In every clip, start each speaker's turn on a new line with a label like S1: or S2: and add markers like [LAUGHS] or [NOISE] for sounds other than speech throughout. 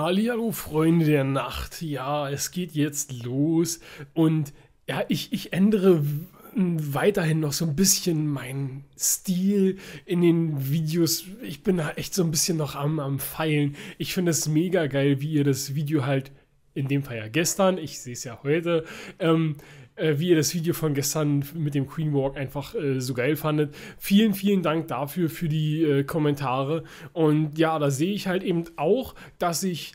S1: Hallo Freunde der Nacht. Ja, es geht jetzt los und ja, ich, ich ändere weiterhin noch so ein bisschen meinen Stil in den Videos. Ich bin da halt echt so ein bisschen noch am, am Feilen. Ich finde es mega geil, wie ihr das Video halt, in dem Fall ja gestern, ich sehe es ja heute, ähm, äh, wie ihr das Video von gestern mit dem Queen Walk einfach äh, so geil fandet. Vielen, vielen Dank dafür, für die äh, Kommentare. Und ja, da sehe ich halt eben auch, dass ich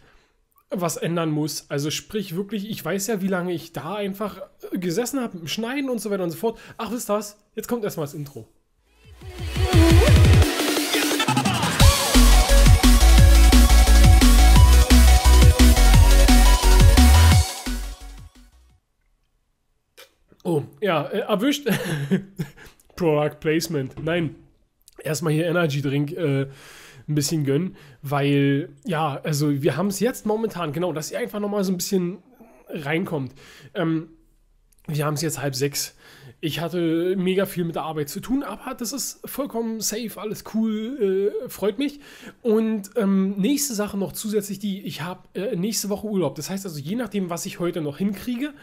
S1: was ändern muss. Also sprich wirklich, ich weiß ja, wie lange ich da einfach gesessen habe, Schneiden und so weiter und so fort. Ach, wisst ihr was? Jetzt kommt erstmal das Intro. Ja, äh, erwischt. [LAUGHS] Product Placement. Nein, erstmal hier Energy Drink äh, ein bisschen gönnen, weil ja, also wir haben es jetzt momentan, genau, dass ihr einfach nochmal so ein bisschen reinkommt. Ähm, wir haben es jetzt halb sechs. Ich hatte mega viel mit der Arbeit zu tun, aber das ist vollkommen safe, alles cool, äh, freut mich. Und ähm, nächste Sache noch zusätzlich, die ich habe äh, nächste Woche Urlaub. Das heißt also, je nachdem, was ich heute noch hinkriege,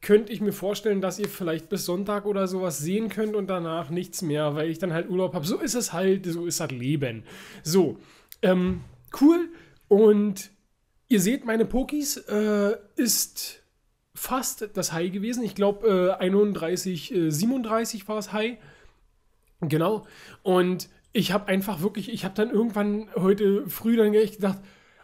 S1: könnte ich mir vorstellen, dass ihr vielleicht bis Sonntag oder sowas sehen könnt und danach nichts mehr, weil ich dann halt Urlaub habe. So ist es halt, so ist das Leben. So, ähm, cool. Und ihr seht, meine Pokis äh, ist fast das High gewesen. Ich glaube, äh, 31, äh, 37 war es High. Genau. Und ich habe einfach wirklich, ich habe dann irgendwann heute früh dann gedacht,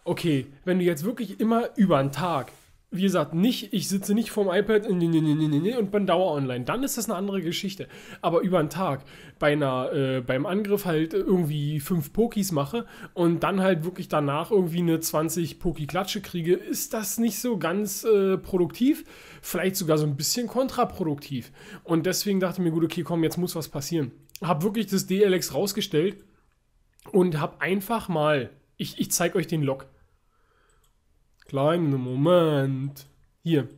S1: okay, wenn du jetzt wirklich immer über einen Tag wie gesagt, nicht, ich sitze nicht vorm iPad äh, nee, nee, nee, nee, nee, und bin dauer online. Dann ist das eine andere Geschichte. Aber über einen Tag bei einer, äh, beim Angriff halt irgendwie fünf Pokis mache und dann halt wirklich danach irgendwie eine 20 Poki-Klatsche kriege, ist das nicht so ganz äh, produktiv. Vielleicht sogar so ein bisschen kontraproduktiv. Und deswegen dachte ich mir, gut, okay, komm, jetzt muss was passieren. Hab wirklich das DLX rausgestellt und hab einfach mal, ich, ich zeige euch den Log Kleinen Moment. Hier.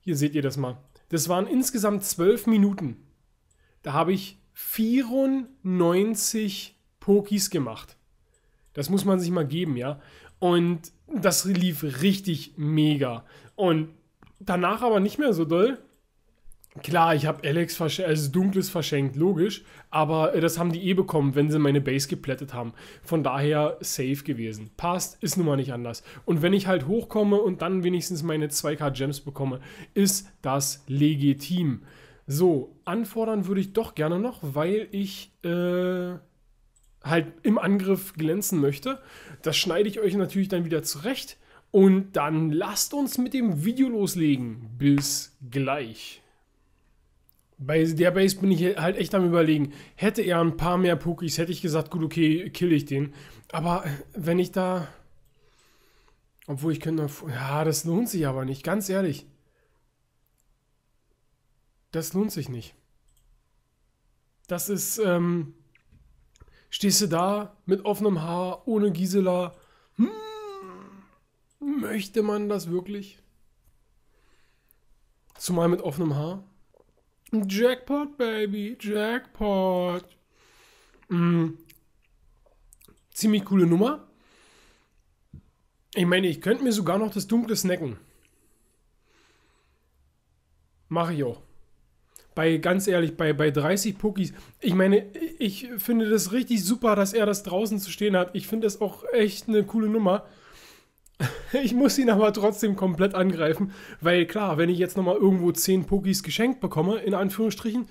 S1: Hier seht ihr das mal. Das waren insgesamt zwölf Minuten. Da habe ich 94 Pokis gemacht. Das muss man sich mal geben, ja. Und das lief richtig mega. Und danach aber nicht mehr so doll. Klar, ich habe Alex verschenkt, also Dunkles verschenkt, logisch, aber äh, das haben die eh bekommen, wenn sie meine Base geplättet haben. Von daher safe gewesen. Passt, ist nun mal nicht anders. Und wenn ich halt hochkomme und dann wenigstens meine 2K Gems bekomme, ist das legitim. So, anfordern würde ich doch gerne noch, weil ich äh, halt im Angriff glänzen möchte. Das schneide ich euch natürlich dann wieder zurecht. Und dann lasst uns mit dem Video loslegen. Bis gleich. Bei der Base bin ich halt echt am überlegen. Hätte er ein paar mehr Pokis, hätte ich gesagt, gut, okay, kill ich den. Aber äh, wenn ich da... Obwohl ich könnte... Ja, das lohnt sich aber nicht, ganz ehrlich. Das lohnt sich nicht. Das ist... Ähm, stehst du da mit offenem Haar, ohne Gisela. Hm, möchte man das wirklich? Zumal mit offenem Haar? Jackpot, Baby, Jackpot. Mhm. Ziemlich coole Nummer. Ich meine, ich könnte mir sogar noch das Dunkle snacken. Mache ich auch. Bei, ganz ehrlich, bei, bei 30 Pokis. Ich meine, ich finde das richtig super, dass er das draußen zu stehen hat. Ich finde das auch echt eine coole Nummer. [LAUGHS] ich muss ihn aber trotzdem komplett angreifen, weil klar, wenn ich jetzt nochmal irgendwo 10 Pokis geschenkt bekomme, in Anführungsstrichen,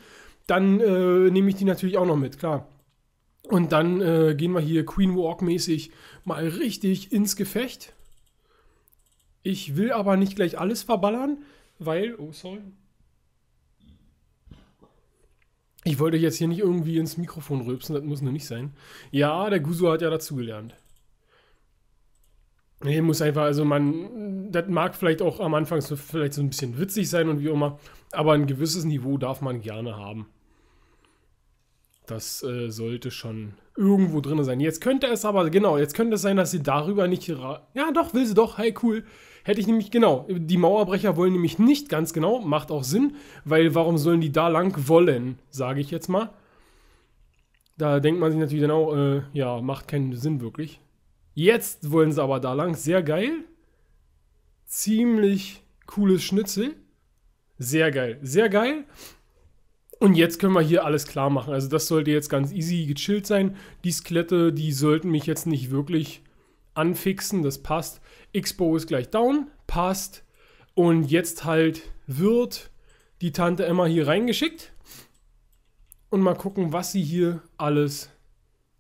S1: dann äh, nehme ich die natürlich auch noch mit, klar. Und dann äh, gehen wir hier Queen Walk mäßig mal richtig ins Gefecht. Ich will aber nicht gleich alles verballern, weil, oh sorry. Ich wollte jetzt hier nicht irgendwie ins Mikrofon rülpsen, das muss nur nicht sein. Ja, der Guso hat ja dazugelernt. Nee, muss einfach, also man, das mag vielleicht auch am Anfang so, vielleicht so ein bisschen witzig sein und wie immer, aber ein gewisses Niveau darf man gerne haben. Das äh, sollte schon irgendwo drin sein. Jetzt könnte es aber, genau, jetzt könnte es sein, dass sie darüber nicht. Ja, doch, will sie doch. Hey, cool. Hätte ich nämlich, genau. Die Mauerbrecher wollen nämlich nicht ganz genau. Macht auch Sinn, weil warum sollen die da lang wollen, sage ich jetzt mal. Da denkt man sich natürlich genau, äh, ja, macht keinen Sinn wirklich. Jetzt wollen sie aber da lang. Sehr geil. Ziemlich cooles Schnitzel. Sehr geil. Sehr geil. Und jetzt können wir hier alles klar machen. Also das sollte jetzt ganz easy gechillt sein. Die Skelette, die sollten mich jetzt nicht wirklich anfixen. Das passt. Expo ist gleich down. Passt. Und jetzt halt wird die Tante Emma hier reingeschickt. Und mal gucken, was sie hier alles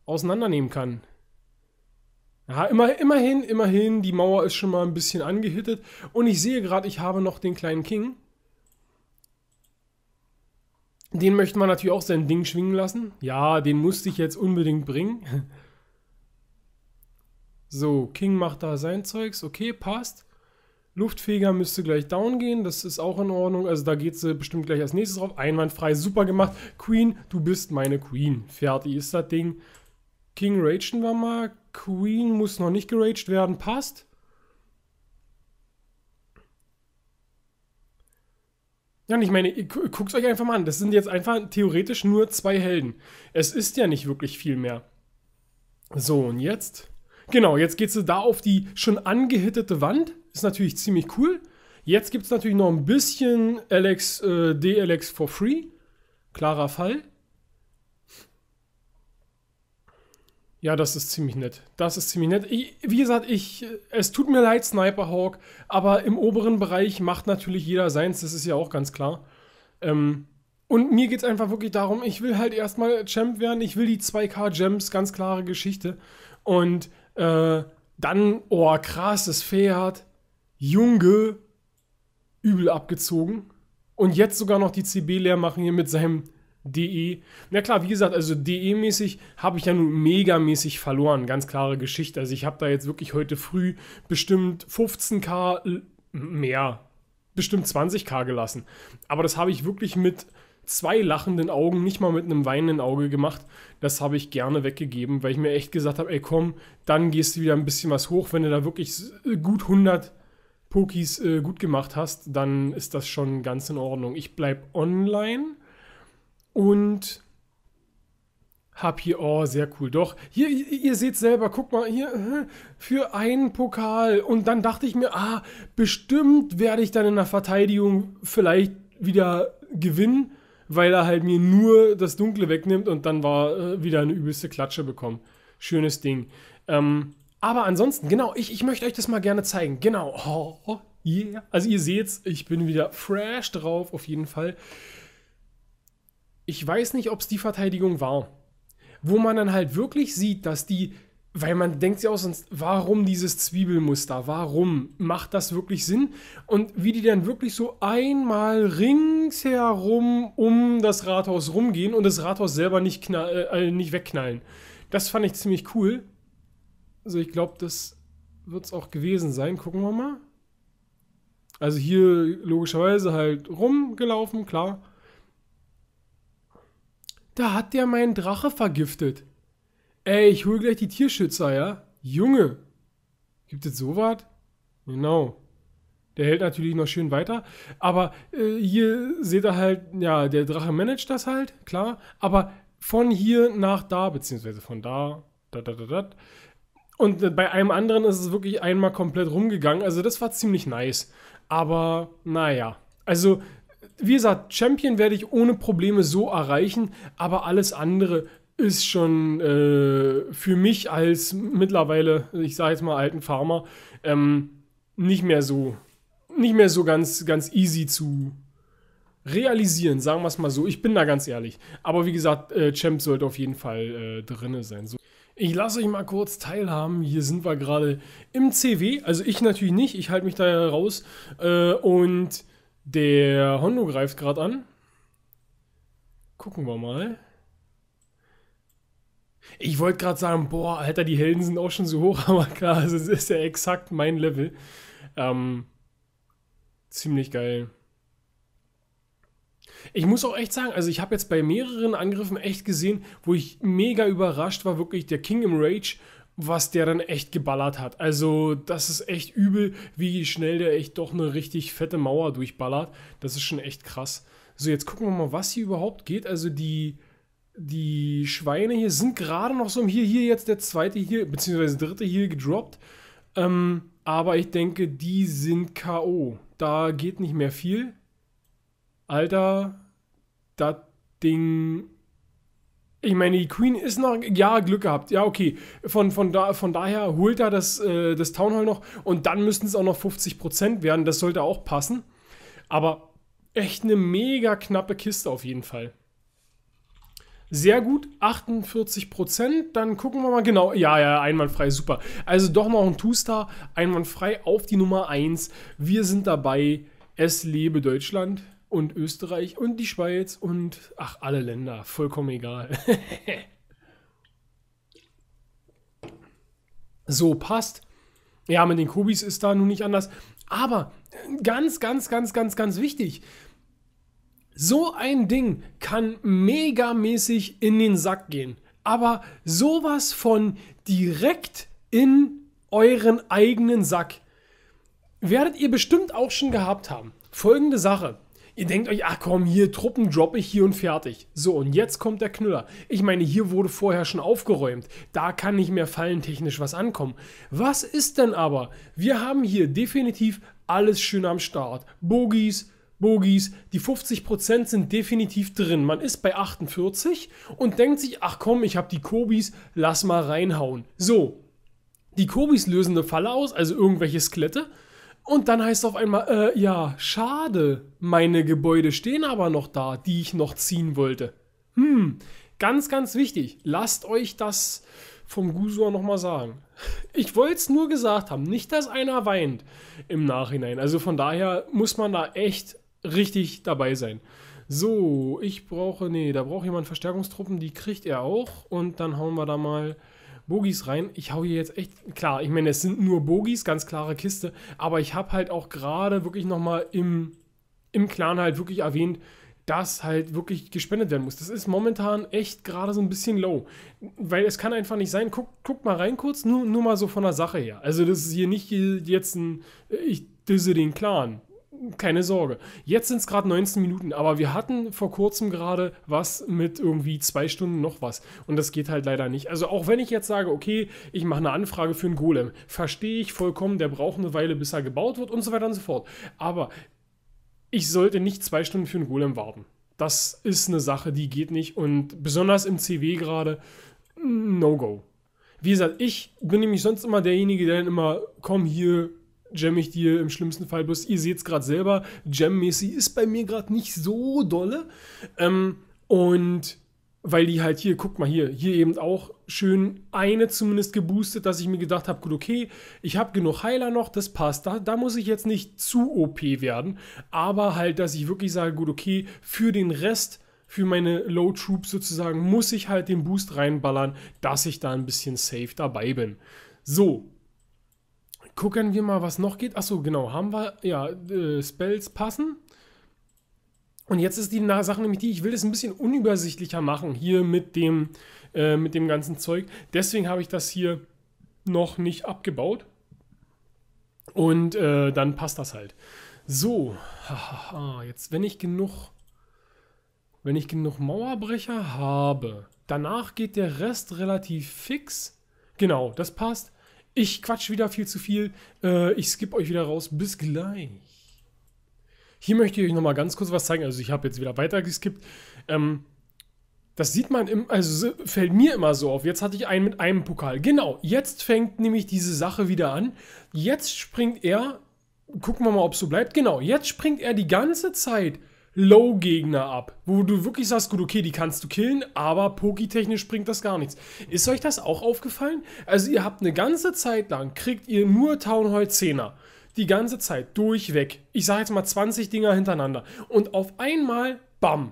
S1: auseinandernehmen kann. Ja, immer, immerhin, immerhin, die Mauer ist schon mal ein bisschen angehittet. Und ich sehe gerade, ich habe noch den kleinen King. Den möchte man natürlich auch sein Ding schwingen lassen. Ja, den musste ich jetzt unbedingt bringen. [LAUGHS] So, King macht da sein Zeugs. Okay, passt. Luftfeger müsste gleich down gehen. Das ist auch in Ordnung. Also da geht sie äh, bestimmt gleich als nächstes drauf. Einwandfrei, super gemacht. Queen, du bist meine Queen. Fertig ist das Ding. King ragen wir mal. Queen muss noch nicht geraged werden. Passt. Ja, und ich meine, guckt euch einfach mal an. Das sind jetzt einfach theoretisch nur zwei Helden. Es ist ja nicht wirklich viel mehr. So, und jetzt? Genau, jetzt geht sie da auf die schon angehittete Wand. Ist natürlich ziemlich cool. Jetzt gibt es natürlich noch ein bisschen Alex, äh, DLX for free. Klarer Fall. Ja, das ist ziemlich nett. Das ist ziemlich nett. Ich, wie gesagt, ich, es tut mir leid, Sniperhawk, aber im oberen Bereich macht natürlich jeder seins, das ist ja auch ganz klar. Ähm, und mir geht es einfach wirklich darum, ich will halt erstmal Champ werden, ich will die 2K-Gems, ganz klare Geschichte. Und äh, dann, oh, krasses Pferd, Junge, übel abgezogen. Und jetzt sogar noch die CB leer machen hier mit seinem DE. Na klar, wie gesagt, also DE-mäßig habe ich ja nun megamäßig verloren. Ganz klare Geschichte. Also ich habe da jetzt wirklich heute früh bestimmt 15k äh, mehr, bestimmt 20k gelassen. Aber das habe ich wirklich mit zwei lachenden Augen, nicht mal mit einem weinenden Auge gemacht. Das habe ich gerne weggegeben, weil ich mir echt gesagt habe, ey komm, dann gehst du wieder ein bisschen was hoch. Wenn du da wirklich äh, gut 100 Pokis äh, gut gemacht hast, dann ist das schon ganz in Ordnung. Ich bleibe online und hab hier, oh, sehr cool. Doch, hier, ihr seht selber, guck mal, hier, äh, für einen Pokal. Und dann dachte ich mir, ah, bestimmt werde ich dann in der Verteidigung vielleicht wieder gewinnen, weil er halt mir nur das Dunkle wegnimmt und dann war äh, wieder eine übelste Klatsche bekommen. Schönes Ding. Ähm, aber ansonsten, genau, ich, ich möchte euch das mal gerne zeigen. Genau, oh, oh yeah. Also ihr seht's, ich bin wieder fresh drauf, auf jeden Fall ich weiß nicht, ob es die Verteidigung war. Wo man dann halt wirklich sieht, dass die, weil man denkt sich auch sonst, warum dieses Zwiebelmuster? Warum? Macht das wirklich Sinn? Und wie die dann wirklich so einmal ringsherum um das Rathaus rumgehen und das Rathaus selber nicht, knall, äh, äh, nicht wegknallen. Das fand ich ziemlich cool. Also ich glaube, das wird es auch gewesen sein. Gucken wir mal. Also hier logischerweise halt rumgelaufen, klar. Da hat der meinen Drache vergiftet. Ey, ich hole gleich die Tierschützer, ja? Junge! Gibt es sowas? Genau. Der hält natürlich noch schön weiter. Aber äh, hier seht ihr halt, ja, der Drache managt das halt, klar. Aber von hier nach da, beziehungsweise von da, da, da, da, da. Und äh, bei einem anderen ist es wirklich einmal komplett rumgegangen. Also das war ziemlich nice. Aber naja. Also wie gesagt, Champion werde ich ohne Probleme so erreichen, aber alles andere ist schon äh, für mich als mittlerweile, ich sage jetzt mal alten Farmer, ähm, nicht mehr so, nicht mehr so ganz, ganz easy zu realisieren, sagen wir es mal so. Ich bin da ganz ehrlich. Aber wie gesagt, äh, Champ sollte auf jeden Fall äh, drinne sein. So. Ich lasse euch mal kurz teilhaben. Hier sind wir gerade im CW. Also ich natürlich nicht. Ich halte mich da raus. Äh, und der Hondo greift gerade an. Gucken wir mal. Ich wollte gerade sagen, boah, Alter, die Helden sind auch schon so hoch, [LAUGHS] aber klar, es ist ja exakt mein Level. Ähm, ziemlich geil. Ich muss auch echt sagen, also ich habe jetzt bei mehreren Angriffen echt gesehen, wo ich mega überrascht war, wirklich der King im Rage was der dann echt geballert hat. Also, das ist echt übel, wie schnell der echt doch eine richtig fette Mauer durchballert. Das ist schon echt krass. So, jetzt gucken wir mal, was hier überhaupt geht. Also, die, die Schweine hier sind gerade noch so im Hier, hier jetzt der zweite hier, beziehungsweise dritte hier gedroppt. Ähm, aber ich denke, die sind K.O. Da geht nicht mehr viel. Alter, das Ding ich meine, die Queen ist noch, ja, Glück gehabt. Ja, okay. Von, von, da, von daher holt er das, äh, das Town Hall noch und dann müssten es auch noch 50% werden. Das sollte auch passen. Aber echt eine mega knappe Kiste auf jeden Fall. Sehr gut, 48%. Dann gucken wir mal genau. Ja, ja, einwandfrei, super. Also doch noch ein Two-Star, einwandfrei auf die Nummer 1. Wir sind dabei. Es lebe Deutschland und Österreich und die Schweiz und ach, alle Länder, vollkommen egal. [LAUGHS] so, passt. Ja, mit den Kubis ist da nun nicht anders. Aber ganz, ganz, ganz, ganz, ganz wichtig. So ein Ding kann megamäßig in den Sack gehen. Aber sowas von direkt in euren eigenen Sack. Werdet ihr bestimmt auch schon gehabt haben. Folgende Sache. Ihr denkt euch, ach komm, hier Truppen droppe ich hier und fertig. So, und jetzt kommt der Knüller. Ich meine, hier wurde vorher schon aufgeräumt. Da kann nicht mehr fallentechnisch was ankommen. Was ist denn aber? Wir haben hier definitiv alles schön am Start. Bogies, Bogies, die 50% sind definitiv drin. Man ist bei 48 und denkt sich, ach komm, ich habe die Kobis, lass mal reinhauen. So, die Kobis lösen eine Falle aus, also irgendwelche Skelette. Und dann heißt es auf einmal, äh, ja, schade, meine Gebäude stehen aber noch da, die ich noch ziehen wollte. Hm, ganz, ganz wichtig, lasst euch das vom Gusor nochmal sagen. Ich wollte es nur gesagt haben, nicht, dass einer weint im Nachhinein. Also von daher muss man da echt richtig dabei sein. So, ich brauche, nee, da braucht jemand Verstärkungstruppen, die kriegt er auch. Und dann hauen wir da mal Bogies rein. Ich hau hier jetzt echt, klar, ich meine, es sind nur Bogies, ganz klare Kiste, aber ich habe halt auch gerade wirklich nochmal im, im Clan halt wirklich erwähnt, dass halt wirklich gespendet werden muss. Das ist momentan echt gerade so ein bisschen low. Weil es kann einfach nicht sein, guckt guck mal rein kurz, nur, nur mal so von der Sache her. Also das ist hier nicht jetzt ein, ich disse den Clan keine Sorge. Jetzt sind es gerade 19 Minuten, aber wir hatten vor kurzem gerade was mit irgendwie zwei Stunden noch was. Und das geht halt leider nicht. Also auch wenn ich jetzt sage, okay, ich mache eine Anfrage für einen Golem, verstehe ich vollkommen, der braucht eine Weile, bis er gebaut wird und so weiter und so fort. Aber ich sollte nicht zwei Stunden für einen Golem warten. Das ist eine Sache, die geht nicht. Und besonders im CW gerade, no go. Wie gesagt, ich bin nämlich sonst immer derjenige, der dann immer, komm hier, jamme ich dir im schlimmsten Fall. Bloß ihr seht es gerade selber, jam-mäßig ist bei mir gerade nicht so dolle. Ähm, und weil die halt hier, guck mal hier, hier eben auch schön eine zumindest geboostet, dass ich mir gedacht habe, gut, okay, ich habe genug Heiler noch, das passt. Da, da muss ich jetzt nicht zu OP werden, aber halt, dass ich wirklich sage, gut, okay, für den Rest, für meine Low Troops sozusagen, muss ich halt den Boost reinballern, dass ich da ein bisschen safe dabei bin. So, Gucken wir mal, was noch geht. Achso, genau, haben wir, ja, äh, Spells passen. Und jetzt ist die Sache nämlich die, ich will das ein bisschen unübersichtlicher machen hier mit dem, äh, mit dem ganzen Zeug. Deswegen habe ich das hier noch nicht abgebaut. Und äh, dann passt das halt. So, jetzt, wenn ich genug, wenn ich genug Mauerbrecher habe, danach geht der Rest relativ fix. Genau, das passt. Ich quatsch wieder viel zu viel. Äh, ich skippe euch wieder raus. Bis gleich. Hier möchte ich euch nochmal ganz kurz was zeigen. Also ich habe jetzt wieder weiter geskippt. Ähm, das sieht man, im, also fällt mir immer so auf. Jetzt hatte ich einen mit einem Pokal. Genau, jetzt fängt nämlich diese Sache wieder an. Jetzt springt er, gucken wir mal, ob es so bleibt. Genau, jetzt springt er die ganze Zeit Low-Gegner ab, wo du wirklich sagst, gut, okay, die kannst du killen, aber Poki-technisch bringt das gar nichts. Ist euch das auch aufgefallen? Also ihr habt eine ganze Zeit lang, kriegt ihr nur Town Hall 10er. Die ganze Zeit, durchweg. Ich sage jetzt mal 20 Dinger hintereinander. Und auf einmal, bam,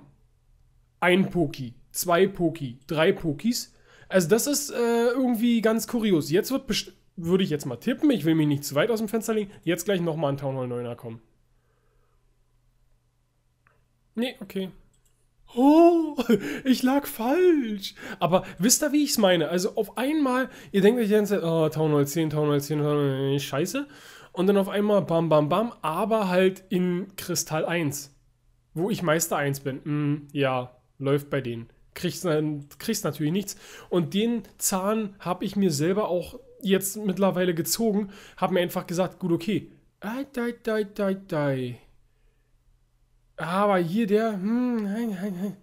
S1: ein Poki, zwei Poki, drei Pokis. Also das ist äh, irgendwie ganz kurios. Jetzt wird, würde ich jetzt mal tippen, ich will mich nicht zu weit aus dem Fenster legen, jetzt gleich nochmal ein Town Hall 9er kommen. Nee, okay. Oh, [LAUGHS] ich lag falsch. Aber wisst ihr, wie ich es meine? Also auf einmal, ihr denkt euch die ganze Zeit, oh, Taunol 10, Taunol 10, Taunol Town scheiße. Und dann auf einmal bam, bam, bam, aber halt in Kristall 1, wo ich Meister 1 bin. Hm, ja, läuft bei denen. Kriegst, kriegst natürlich nichts. Und den Zahn habe ich mir selber auch jetzt mittlerweile gezogen, habe mir einfach gesagt, gut, okay. Ei, dei, dei, dei, dei. Aber hier der. Hm, hein, hein, hein.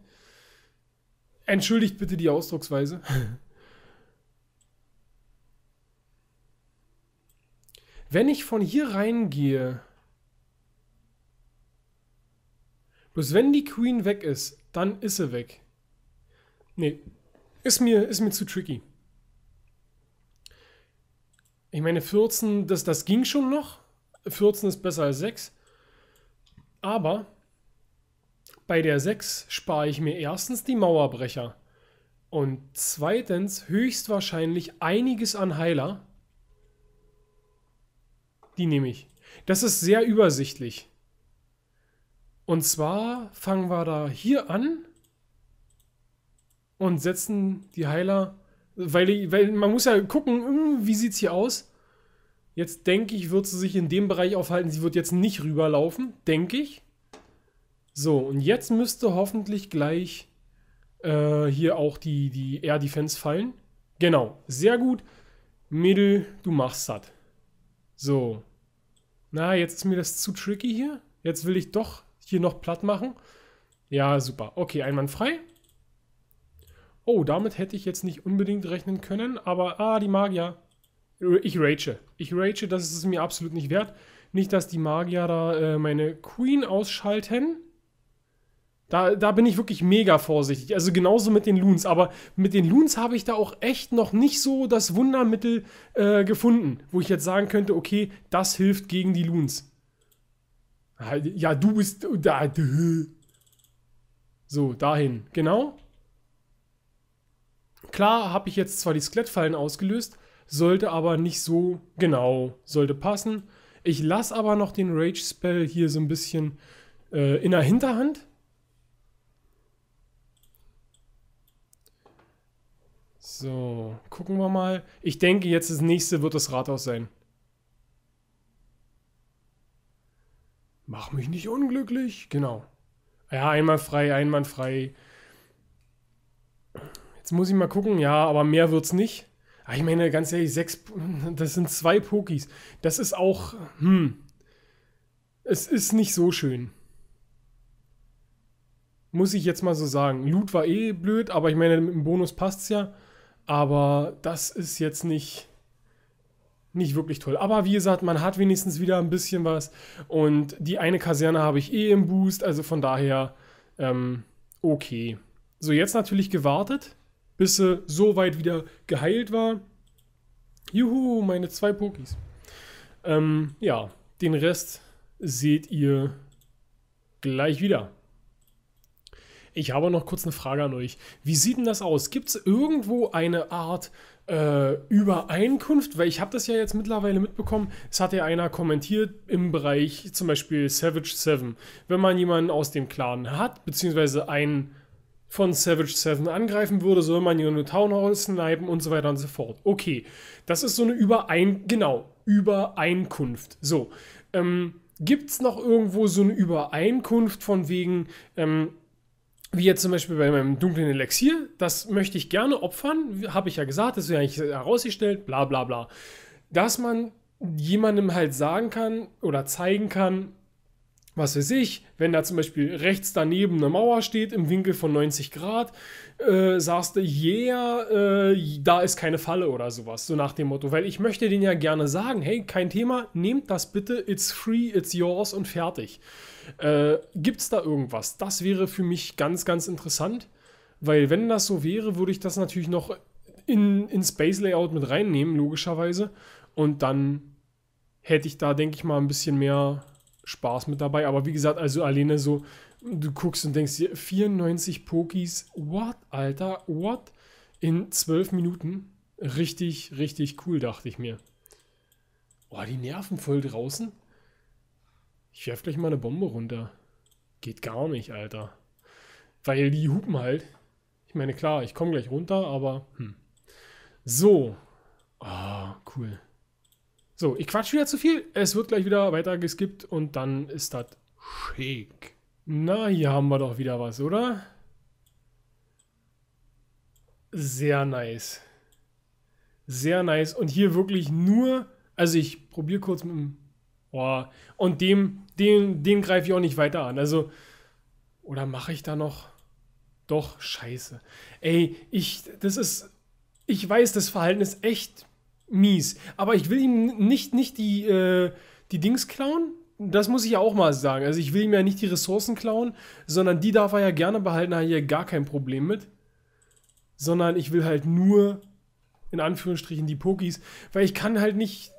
S1: Entschuldigt bitte die Ausdrucksweise. [LAUGHS] Wenn ich von hier reingehe. Bloß wenn die Queen weg ist, dann ist sie weg. Nee, ist mir, ist mir zu tricky. Ich meine, 14, das, das ging schon noch. 14 ist besser als 6. Aber bei der 6 spare ich mir erstens die Mauerbrecher und zweitens höchstwahrscheinlich einiges an Heiler. Die nehme ich. Das ist sehr übersichtlich. Und zwar fangen wir da hier an und setzen die Heiler, weil, weil man muss ja gucken, hm, wie sieht es hier aus. Jetzt denke ich, wird sie sich in dem Bereich aufhalten. Sie wird jetzt nicht rüberlaufen, denke ich. So, und jetzt müsste hoffentlich gleich äh, hier auch die, die Air Defense fallen. Genau, sehr gut. Mädel, du machst satt. So. Na, jetzt ist mir das zu tricky hier. Jetzt will ich doch hier noch platt machen. Ja, super. Okay, einwandfrei. Oh, damit hätte ich jetzt nicht unbedingt rechnen können, aber ah, die Magier. Ich rage. Ich rage, das ist es mir absolut nicht wert. Nicht, dass die Magier da äh, meine Queen ausschalten. Da, da bin ich wirklich mega vorsichtig. Also genauso mit den Loons. Aber mit den Loons habe ich da auch echt noch nicht so das Wundermittel äh, gefunden, wo ich jetzt sagen könnte, okay, das hilft gegen die Loons. Halt, ja, du bist... Da, so, dahin. Genau. Klar habe ich jetzt zwar die Skelettfallen ausgelöst, sollte aber nicht so genau, sollte passen. Ich lasse aber noch den Rage-Spell hier so ein bisschen äh, in der Hinterhand So, gucken wir mal. Ich denke, jetzt das nächste wird das Rathaus sein. Mach mich nicht unglücklich. Genau. Ja, einmal frei, einmal frei. Jetzt muss ich mal gucken. Ja, aber mehr wird's nicht. Ah, ich meine, ganz ehrlich, sechs, [LAUGHS] das sind zwei Pokis. Das ist auch, hm, es ist nicht so schön. Muss ich jetzt mal so sagen. Loot war eh blöd, aber ich meine, mit dem Bonus passt's ja. Aber das ist jetzt nicht, nicht wirklich toll. Aber wie gesagt, man hat wenigstens wieder ein bisschen was. Und die eine Kaserne habe ich eh im Boost. Also von daher, ähm, okay. So, jetzt natürlich gewartet, bis sie so weit wieder geheilt war. Juhu, meine zwei Pokis. Ähm, ja, den Rest seht ihr gleich wieder. Ich habe noch kurz eine Frage an euch. Wie sieht denn das aus? Gibt es irgendwo eine Art äh, Übereinkunft? Weil ich habe das ja jetzt mittlerweile mitbekommen. Es hat ja einer kommentiert im Bereich zum Beispiel Savage 7. Wenn man jemanden aus dem Clan hat, beziehungsweise einen von Savage 7 angreifen würde, soll man ihn nur Townhall snipen und so weiter und so fort. Okay, das ist so eine Überein... Genau, Übereinkunft. So, ähm, gibt es noch irgendwo so eine Übereinkunft von wegen, ähm, wie jetzt zum Beispiel bei meinem dunklen Elixier, das möchte ich gerne opfern, habe ich ja gesagt, das ist ja eigentlich herausgestellt, bla bla bla. Dass man jemandem halt sagen kann oder zeigen kann, was weiß ich, wenn da zum Beispiel rechts daneben eine Mauer steht im Winkel von 90 Grad, äh, sagst du, yeah, äh, da ist keine Falle oder sowas, so nach dem Motto. Weil ich möchte denen ja gerne sagen, hey, kein Thema, nehmt das bitte, it's free, it's yours und fertig. Äh, Gibt es da irgendwas? Das wäre für mich ganz, ganz interessant, weil wenn das so wäre, würde ich das natürlich noch in, in Space Layout mit reinnehmen, logischerweise. Und dann hätte ich da, denke ich mal, ein bisschen mehr Spaß mit dabei. Aber wie gesagt, also alleine so, du guckst und denkst dir, 94 Pokis, what, Alter, what? In 12 Minuten. Richtig, richtig cool, dachte ich mir. Boah, die Nerven voll draußen. Ich werf gleich mal eine Bombe runter. Geht gar nicht, Alter. Weil die hupen halt. Ich meine, klar, ich komme gleich runter, aber hm. So. Ah, oh, cool. So, ich quatsch wieder zu viel. Es wird gleich wieder weiter geskippt und dann ist das schick. Na, hier haben wir doch wieder was, oder? Sehr nice. Sehr nice. Und hier wirklich nur, also ich probiere kurz mit dem, Boah. und dem, den, den greife ich auch nicht weiter an. Also, oder mache ich da noch? Doch, scheiße. Ey, ich, das ist, ich weiß, das Verhalten ist echt mies. Aber ich will ihm nicht, nicht die, äh, die Dings klauen. Das muss ich ja auch mal sagen. Also ich will ihm ja nicht die Ressourcen klauen, sondern die darf er ja gerne behalten, da hat ja gar kein Problem mit. Sondern ich will halt nur, in Anführungsstrichen, die Pokis. Weil ich kann halt nicht.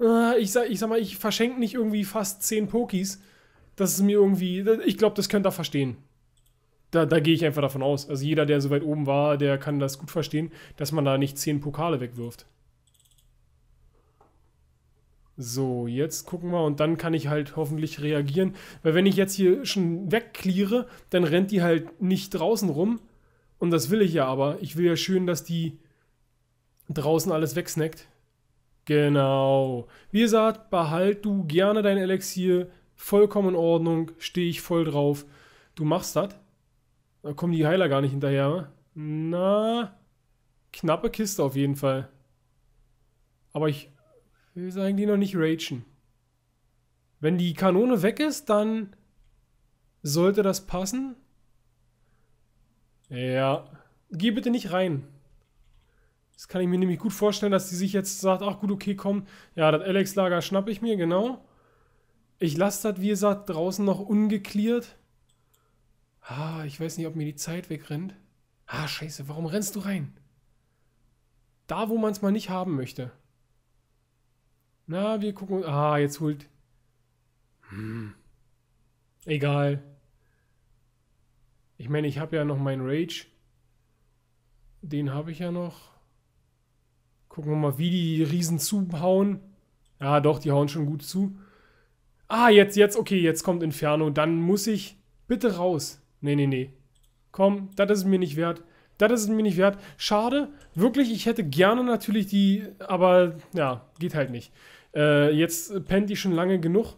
S1: Äh, ich, sag, ich sag mal, ich verschenke nicht irgendwie fast 10 Pokis. Das ist mir irgendwie. Ich glaube, das könnt ihr verstehen. Da, da gehe ich einfach davon aus. Also jeder, der so weit oben war, der kann das gut verstehen, dass man da nicht 10 Pokale wegwirft. So, jetzt gucken wir und dann kann ich halt hoffentlich reagieren. Weil wenn ich jetzt hier schon wegkliere, dann rennt die halt nicht draußen rum. Und das will ich ja aber. Ich will ja schön, dass die draußen alles wegsnackt. Genau. Wie gesagt, behalt du gerne dein Elixier. Vollkommen in Ordnung. Stehe ich voll drauf. Du machst das. Da kommen die Heiler gar nicht hinterher. Na, knappe Kiste auf jeden Fall. Aber ich ich will eigentlich noch nicht ragen. Wenn die Kanone weg ist, dann sollte das passen. Ja. Geh bitte nicht rein. Das kann ich mir nämlich gut vorstellen, dass die sich jetzt sagt, ach gut, okay, komm. Ja, das Alex-Lager schnappe ich mir, genau. Ich lasse das, wie gesagt, draußen noch ungeklärt. Ah, ich weiß nicht, ob mir die Zeit wegrennt. Ah, scheiße, warum rennst du rein? Da, wo man es mal nicht haben möchte. Na, wir gucken. Ah, jetzt holt. Hm. Egal. Ich meine, ich habe ja noch meinen Rage. Den habe ich ja noch. Gucken wir mal, wie die Riesen zuhauen. Ja, doch, die hauen schon gut zu. Ah, jetzt, jetzt, okay, jetzt kommt Inferno. Dann muss ich bitte raus. Nee, nee, nee. Komm, das ist mir nicht wert. Das ist es mir nicht wert. Schade. Wirklich, ich hätte gerne natürlich die, aber ja, geht halt nicht. Äh, jetzt pennt die schon lange genug.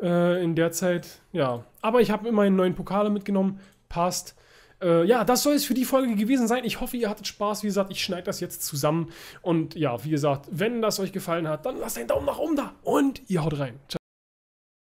S1: Äh, in der Zeit, ja. Aber ich habe immerhin neuen Pokale mitgenommen. Passt. Äh, ja, das soll es für die Folge gewesen sein. Ich hoffe, ihr hattet Spaß. Wie gesagt, ich schneide das jetzt zusammen. Und ja, wie gesagt, wenn das euch gefallen hat, dann lasst einen Daumen nach oben da. Und ihr haut rein. Ciao.